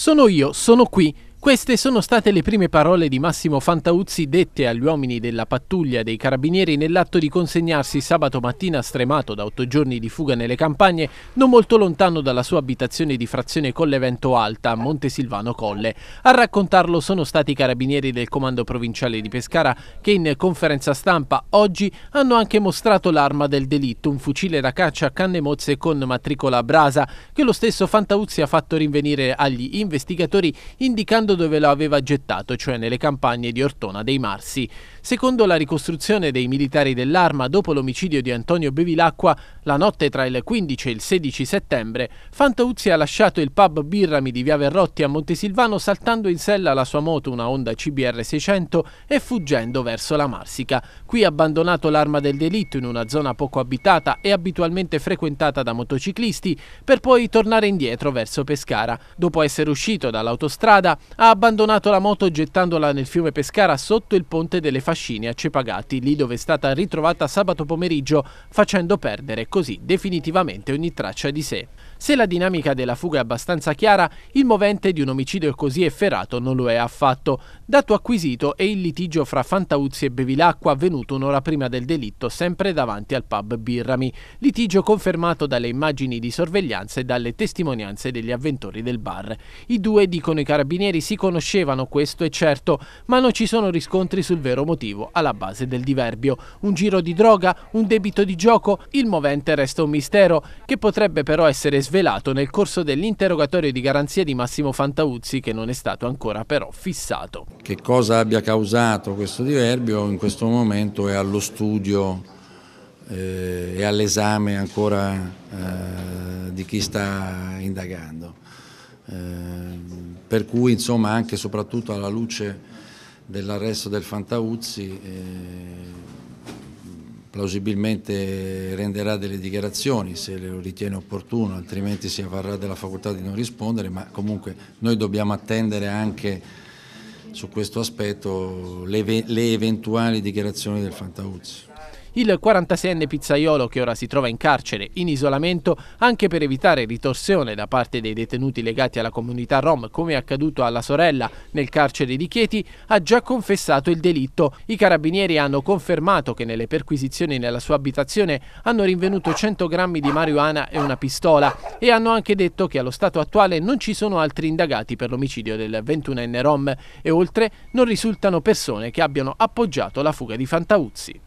Sono io, sono qui. Queste sono state le prime parole di Massimo Fantauzzi dette agli uomini della pattuglia dei carabinieri nell'atto di consegnarsi sabato mattina stremato da otto giorni di fuga nelle campagne, non molto lontano dalla sua abitazione di frazione Collevento Alta, a Montesilvano Colle. A raccontarlo sono stati i carabinieri del comando provinciale di Pescara che in conferenza stampa oggi hanno anche mostrato l'arma del delitto, un fucile da caccia a canne mozze con matricola a brasa, che lo stesso Fantauzzi ha fatto rinvenire agli investigatori indicando dove lo aveva gettato, cioè nelle campagne di Ortona dei Marsi. Secondo la ricostruzione dei militari dell'arma dopo l'omicidio di Antonio Bevilacqua, la notte tra il 15 e il 16 settembre, Fantauzzi ha lasciato il pub Birrami di Via Verrotti a Montesilvano saltando in sella la sua moto, una Honda CBR 600, e fuggendo verso la Marsica. Qui ha abbandonato l'arma del delitto in una zona poco abitata e abitualmente frequentata da motociclisti, per poi tornare indietro verso Pescara. Dopo essere uscito dall'autostrada, ha abbandonato la moto gettandola nel fiume Pescara sotto il ponte delle Fasce Fascini a Cepagati, lì dove è stata ritrovata sabato pomeriggio, facendo perdere così definitivamente ogni traccia di sé. Se la dinamica della fuga è abbastanza chiara, il movente di un omicidio così efferato non lo è affatto. Dato acquisito è il litigio fra Fantauzzi e Bevilacqua avvenuto un'ora prima del delitto sempre davanti al pub Birrami, litigio confermato dalle immagini di sorveglianza e dalle testimonianze degli avventori del bar. I due, dicono i carabinieri, si conoscevano, questo è certo, ma non ci sono riscontri sul vero motivo motivo alla base del diverbio. Un giro di droga? Un debito di gioco? Il movente resta un mistero che potrebbe però essere svelato nel corso dell'interrogatorio di garanzia di Massimo Fantauzzi che non è stato ancora però fissato. Che cosa abbia causato questo diverbio in questo momento è allo studio e eh, all'esame ancora eh, di chi sta indagando. Eh, per cui insomma anche e soprattutto alla luce dell'arresto del Fantauzzi eh, plausibilmente renderà delle dichiarazioni se lo ritiene opportuno, altrimenti si avvarrà della facoltà di non rispondere, ma comunque noi dobbiamo attendere anche su questo aspetto le, le eventuali dichiarazioni del Fantauzzi. Il 46enne pizzaiolo che ora si trova in carcere in isolamento anche per evitare ritorsione da parte dei detenuti legati alla comunità rom come è accaduto alla sorella nel carcere di Chieti ha già confessato il delitto. I carabinieri hanno confermato che nelle perquisizioni nella sua abitazione hanno rinvenuto 100 grammi di marijuana e una pistola e hanno anche detto che allo stato attuale non ci sono altri indagati per l'omicidio del 21enne rom e oltre non risultano persone che abbiano appoggiato la fuga di Fantauzzi.